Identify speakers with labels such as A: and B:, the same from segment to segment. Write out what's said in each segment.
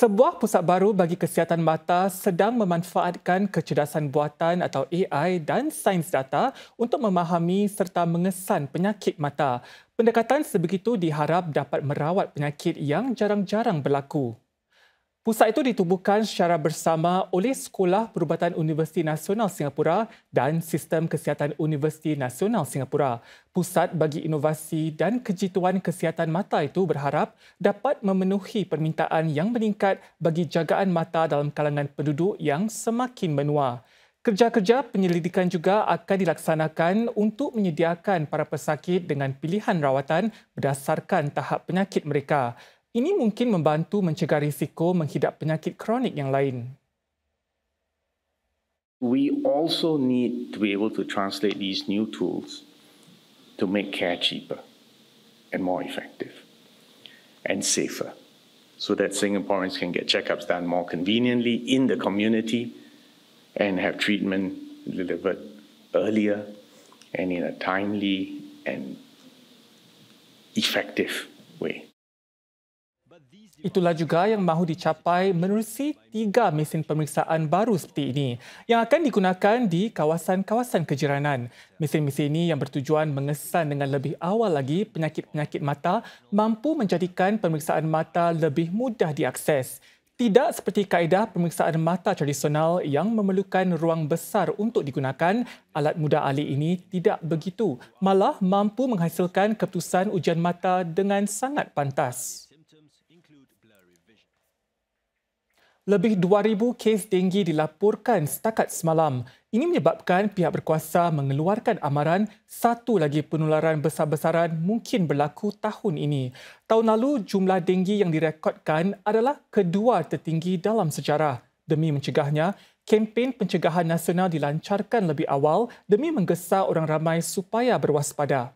A: Sebuah pusat baru bagi kesihatan mata sedang memanfaatkan kecerdasan buatan atau AI dan sains data untuk memahami serta mengesan penyakit mata. Pendekatan sebegitu diharap dapat merawat penyakit yang jarang-jarang berlaku. Pusat itu ditubuhkan secara bersama oleh Sekolah Perubatan Universiti Nasional Singapura dan Sistem Kesihatan Universiti Nasional Singapura. Pusat bagi Inovasi dan Kejituan Kesihatan Mata itu berharap dapat memenuhi permintaan yang meningkat bagi jagaan mata dalam kalangan penduduk yang semakin menua. Kerja-kerja penyelidikan juga akan dilaksanakan untuk menyediakan para pesakit dengan pilihan rawatan berdasarkan tahap penyakit mereka. Ini mungkin membantu mencegah risiko menghidap penyakit kronik yang lain.
B: We also need to be able to translate these new tools to make care cheaper and more effective and safer so that Singaporeans can get checkups done more conveniently in the community and have treatment delivered earlier and in a timely and effective way.
A: Itulah juga yang mahu dicapai menerusi tiga mesin pemeriksaan baru seperti ini yang akan digunakan di kawasan-kawasan kejiranan. Mesin-mesin ini yang bertujuan mengesan dengan lebih awal lagi penyakit-penyakit mata mampu menjadikan pemeriksaan mata lebih mudah diakses. Tidak seperti kaedah pemeriksaan mata tradisional yang memerlukan ruang besar untuk digunakan, alat mudah alih ini tidak begitu, malah mampu menghasilkan keputusan ujian mata dengan sangat pantas. Lebih 2,000 kes denggi dilaporkan setakat semalam. Ini menyebabkan pihak berkuasa mengeluarkan amaran satu lagi penularan besar-besaran mungkin berlaku tahun ini. Tahun lalu, jumlah denggi yang direkodkan adalah kedua tertinggi dalam sejarah. Demi mencegahnya, kempen pencegahan nasional dilancarkan lebih awal demi menggesa orang ramai supaya berwaspada.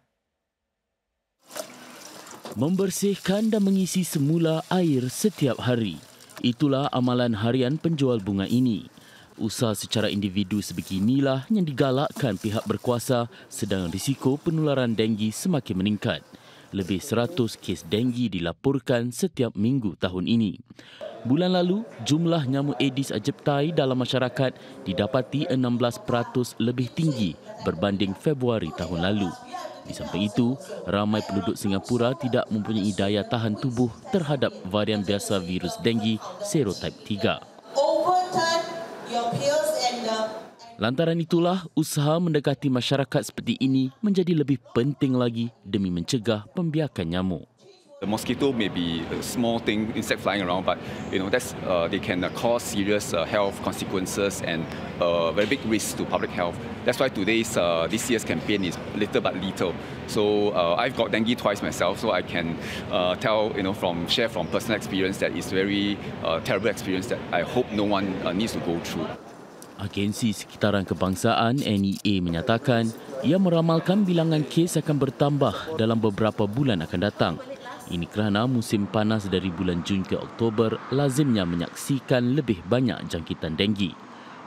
B: Membersihkan dan mengisi semula air setiap hari Itulah amalan harian penjual bunga ini. Usaha secara individu sebeginilah yang digalakkan pihak berkuasa sedang risiko penularan denggi semakin meningkat. Lebih 100 kes denggi dilaporkan setiap minggu tahun ini. Bulan lalu, jumlah nyamuk Aedes aegypti dalam masyarakat didapati 16% lebih tinggi berbanding Februari tahun lalu. Di samping itu, ramai penduduk Singapura tidak mempunyai daya tahan tubuh terhadap varian biasa virus denggi serotip 3. Lantaran itulah, usaha mendekati masyarakat seperti ini menjadi lebih penting lagi demi mencegah pembiakan nyamuk.
A: The mosquito may be a small thing, insect flying around, but you know that's uh, they can uh, cause serious uh, health consequences and a uh, very big risk to public health. That's why today's uh, this year's campaign is little but little. So uh, I've got dengue twice myself, so I can tell you know from share from personal experience that it's very terrible experience that I hope no one needs to go through.
B: Agensi Sekitaran Kebangsaan NEA menyatakan ia meramalkan bilangan kes akan bertambah dalam beberapa bulan akan datang. Ini kerana musim panas dari bulan Jun ke Oktober lazimnya menyaksikan lebih banyak jangkitan denggi.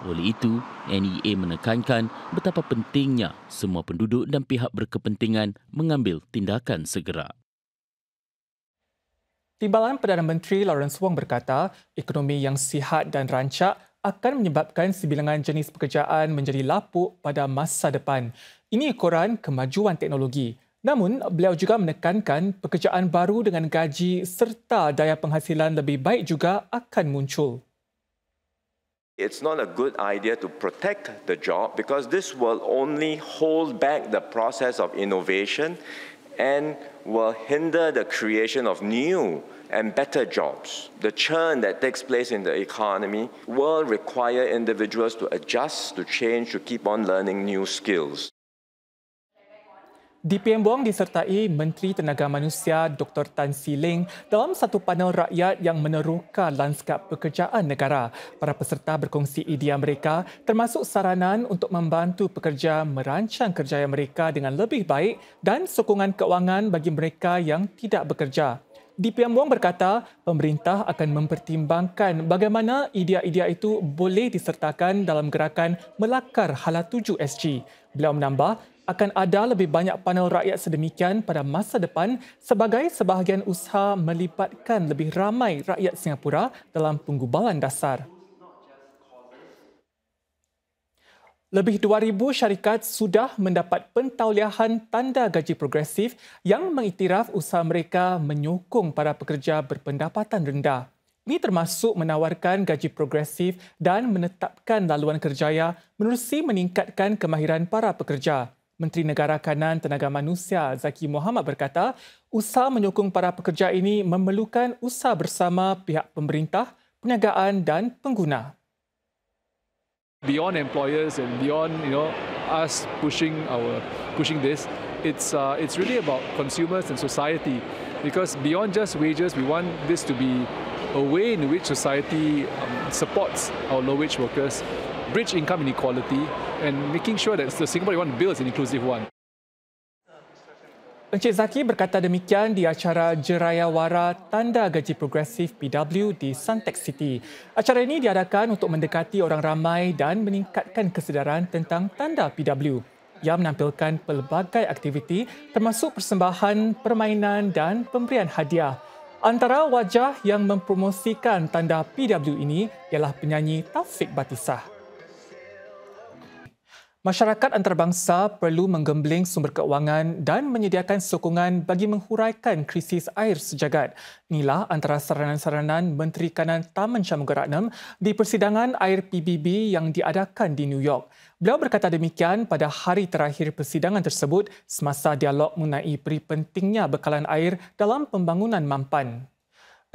B: Oleh itu, NEA menekankan betapa pentingnya semua penduduk dan pihak berkepentingan mengambil tindakan segera.
A: Timbalan Perdana Menteri Lawrence Wong berkata, ekonomi yang sihat dan rancak akan menyebabkan sebilangan jenis pekerjaan menjadi lapuk pada masa depan. Ini ekoran kemajuan teknologi. Namun, beliau juga menekankan pekerjaan baru dengan gaji serta daya penghasilan lebih baik juga akan muncul. It's not a good idea to protect the job because this will only hold back the process of innovation and will hinder the creation of new and better jobs. The churn that takes place in the economy will require individuals to adjust, to change, to keep on learning new skills. Di Wong disertai Menteri Tenaga Manusia Dr. Tan Si Ling dalam satu panel rakyat yang meneroka lanskap pekerjaan negara. Para peserta berkongsi idea mereka termasuk saranan untuk membantu pekerja merancang kerjaya mereka dengan lebih baik dan sokongan keuangan bagi mereka yang tidak bekerja. Di Wong berkata pemerintah akan mempertimbangkan bagaimana idea-idea itu boleh disertakan dalam gerakan melakar halatuju SG. Beliau menambah, akan ada lebih banyak panel rakyat sedemikian pada masa depan sebagai sebahagian usaha melipatkan lebih ramai rakyat Singapura dalam penggubalan dasar. Lebih 2,000 syarikat sudah mendapat pentauliahan tanda gaji progresif yang mengiktiraf usaha mereka menyokong para pekerja berpendapatan rendah. Ini termasuk menawarkan gaji progresif dan menetapkan laluan kerjaya menerusi meningkatkan kemahiran para pekerja. Menteri Negara Kanan Tenaga Manusia Zaki Mohamad berkata, usaha menyokong para pekerja ini memerlukan usaha bersama pihak pemerintah, perniagaan dan pengguna. Beyond employers and beyond you know us pushing our pushing this, it's uh, it's really about consumers and society because beyond just wages, we want this to be a way in which society um, supports our low wage workers bridge income inequality and making sure that the Singapore want to build is an inclusive one. Encik Zaki berkata demikian di acara Jeraya Wara Tanda Gaji Progresif PW di Suntec City. Acara ini diadakan untuk mendekati orang ramai dan meningkatkan kesedaran tentang tanda PW. Ia menampilkan pelbagai aktiviti termasuk persembahan, permainan dan pemberian hadiah. Antara wajah yang mempromosikan tanda PW ini ialah penyanyi Taufik Batisah. Masyarakat antarabangsa perlu menggembleng sumber keuangan dan menyediakan sokongan bagi menghuraikan krisis air sejagat. Inilah antara saranan-saranan Menteri Kanan Taman Syamugaratnam di persidangan air PBB yang diadakan di New York. Beliau berkata demikian pada hari terakhir persidangan tersebut semasa dialog mengenai peri pentingnya bekalan air dalam pembangunan mampan.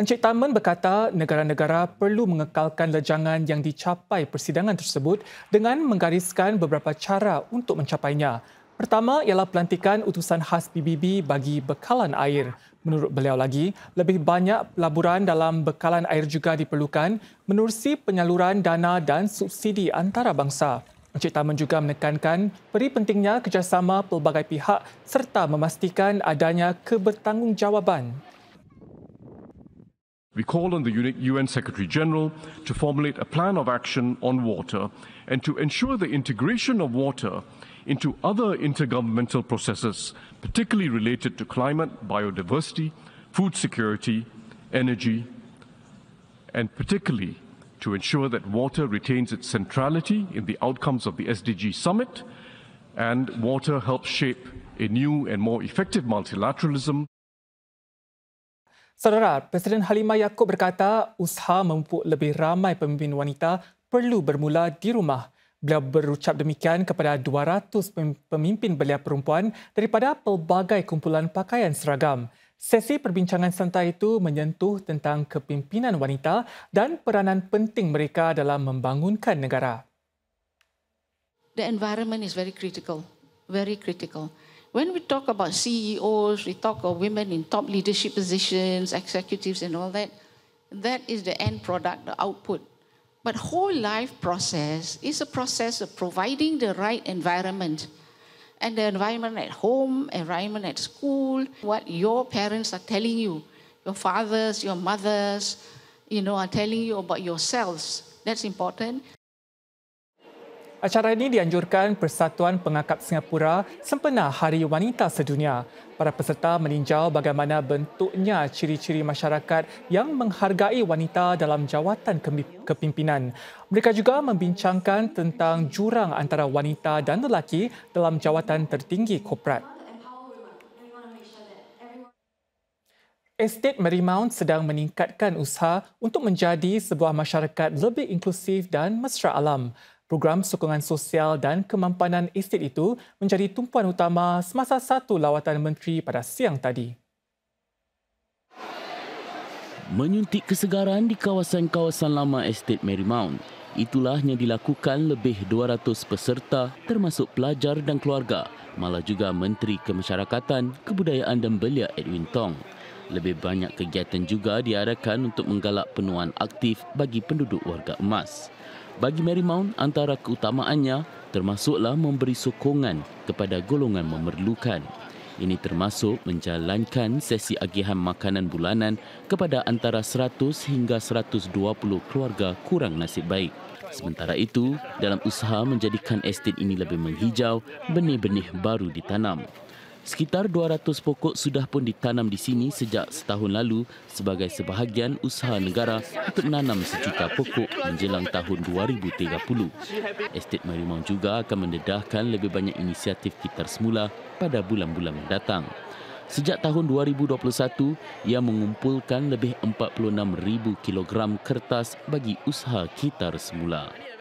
A: Encik Taman berkata negara-negara perlu mengekalkan lejangan yang dicapai persidangan tersebut dengan menggariskan beberapa cara untuk mencapainya. Pertama ialah pelantikan utusan khas PBB bagi bekalan air. Menurut beliau lagi, lebih banyak pelaburan dalam bekalan air juga diperlukan menerusi penyaluran dana dan subsidi antarabangsa. Encik Taman juga menekankan peri pentingnya kerjasama pelbagai pihak serta memastikan adanya kebertanggungjawaban We call on the UN Secretary General to formulate a plan of action on water and to ensure the integration of water into other intergovernmental processes, particularly related to climate, biodiversity, food security, energy, and particularly to ensure that water retains its centrality in the outcomes of the SDG summit and water helps shape a new and more effective multilateralism Saudara, Presiden Halimah Yaakob berkata usaha mempunyai lebih ramai pemimpin wanita perlu bermula di rumah. Beliau berucap demikian kepada 200 pemimpin belia perempuan daripada pelbagai kumpulan pakaian seragam. Sesi perbincangan santai itu menyentuh tentang kepimpinan wanita dan peranan penting mereka dalam membangunkan negara.
B: The environment is very critical, very critical. When we talk about CEOs, we talk of women in top leadership positions, executives and all that, that is the end product, the output. But whole life process is a process of providing the right environment. And the environment at home, environment at school, what your parents are telling you, your fathers, your mothers, you know, are telling you about yourselves. That's important.
A: Acara ini dianjurkan Persatuan Pengakap Singapura sempena Hari Wanita Sedunia. Para peserta meninjau bagaimana bentuknya ciri-ciri masyarakat yang menghargai wanita dalam jawatan kepimpinan. Mereka juga membincangkan tentang jurang antara wanita dan lelaki dalam jawatan tertinggi korporat. Estate Marymount sedang meningkatkan usaha untuk menjadi sebuah masyarakat lebih inklusif dan mesra alam. Program sokongan sosial dan kemampanan estet itu menjadi tumpuan utama semasa satu lawatan menteri pada siang tadi.
B: Menyuntik kesegaran di kawasan-kawasan lama estet Marymount, itulah yang dilakukan lebih 200 peserta termasuk pelajar dan keluarga, malah juga Menteri Kemasyarakatan, Kebudayaan dan Belia Edwin Tong. Lebih banyak kegiatan juga diadakan untuk menggalak penuaan aktif bagi penduduk warga emas. Bagi Marymount, antara keutamaannya termasuklah memberi sokongan kepada golongan memerlukan. Ini termasuk menjalankan sesi agihan makanan bulanan kepada antara 100 hingga 120 keluarga kurang nasib baik. Sementara itu, dalam usaha menjadikan estet ini lebih menghijau, benih-benih baru ditanam. Sekitar 200 pokok sudah pun ditanam di sini sejak setahun lalu sebagai sebahagian usaha negara untuk menanam sejuta pokok menjelang tahun 2030. Estate Marimau juga akan mendedahkan lebih banyak inisiatif kitar semula pada bulan-bulan mendatang. Sejak tahun 2021, ia mengumpulkan lebih 46,000 kilogram kertas bagi usaha kitar semula.